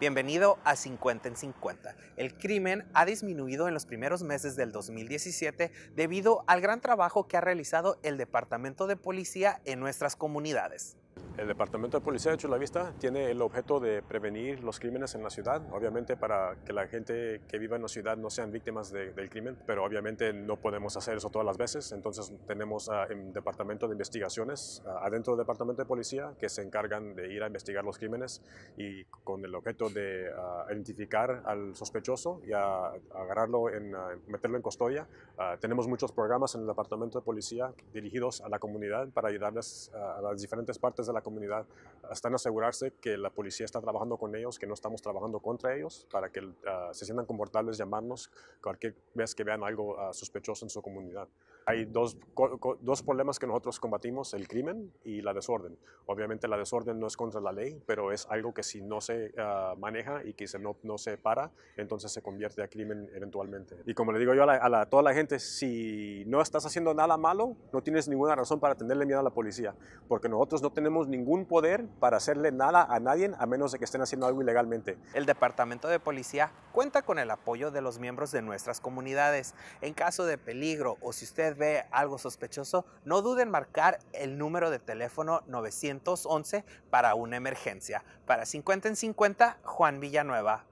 Bienvenido a 50 en 50. El crimen ha disminuido en los primeros meses del 2017 debido al gran trabajo que ha realizado el Departamento de Policía en nuestras comunidades. El Departamento de Policía de la Vista tiene el objeto de prevenir los crímenes en la ciudad, obviamente para que la gente que viva en la ciudad no sean víctimas del crimen, pero obviamente no podemos hacer eso todas las veces, entonces tenemos un ah, Departamento de Investigaciones ah, adentro del Departamento de Policía que se encargan de ir a investigar los crímenes y con el objeto de ah, identificar al sospechoso y agarrarlo, en, meterlo en custodia. tenemos muchos programas en el Departamento de Policía dirigidos a la comunidad para ayudarles a las diferentes partes de de la comunidad están asegurarse que la policía está trabajando con ellos, que no estamos trabajando contra ellos, para que ah, se sientan confortables llamarnos cualquier vez que vean algo ah, sospechoso en su comunidad. Hay dos, dos problemas que nosotros combatimos, el crimen y la desorden. Obviamente la desorden no es contra la ley, pero es algo que si no se ah, maneja y que se no, no, se para, entonces se convierte a crimen eventualmente. Y como le digo yo a, toda la gente, si no estás haciendo nada malo, no tienes ninguna razón para tenerle miedo a la policía, porque nosotros no tenemos ningún poder para hacerle nada a nadie a menos de que estén haciendo algo ilegalmente. El Departamento de Policía cuenta con el apoyo de los miembros de nuestras comunidades. En caso de peligro o si usted ve algo sospechoso, no duden marcar el número de teléfono 911 para una emergencia. Para 50 en 50, Juan Villanueva.